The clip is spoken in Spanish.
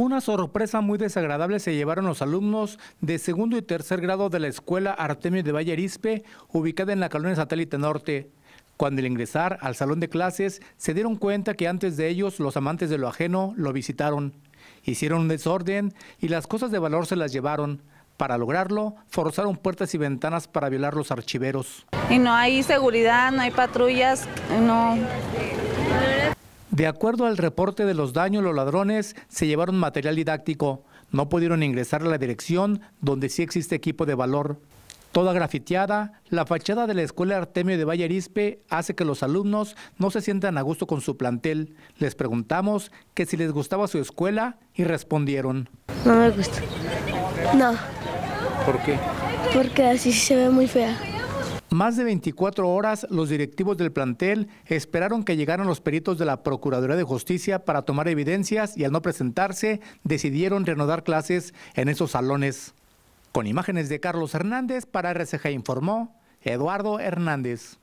Una sorpresa muy desagradable se llevaron los alumnos de segundo y tercer grado de la escuela Artemio de Valle ubicada en la colonia Satélite Norte. Cuando al ingresar al salón de clases se dieron cuenta que antes de ellos los amantes de lo ajeno lo visitaron. Hicieron un desorden y las cosas de valor se las llevaron. Para lograrlo, forzaron puertas y ventanas para violar los archiveros. Y no hay seguridad, no hay patrullas, no. De acuerdo al reporte de los daños, los ladrones se llevaron material didáctico. No pudieron ingresar a la dirección donde sí existe equipo de valor. Toda grafiteada, la fachada de la Escuela Artemio de Valle Arispe hace que los alumnos no se sientan a gusto con su plantel. Les preguntamos que si les gustaba su escuela y respondieron. No me gusta. No. ¿Por qué? Porque así se ve muy fea. Más de 24 horas, los directivos del plantel esperaron que llegaran los peritos de la Procuraduría de Justicia para tomar evidencias y al no presentarse, decidieron reanudar clases en esos salones. Con imágenes de Carlos Hernández para RCG informó Eduardo Hernández.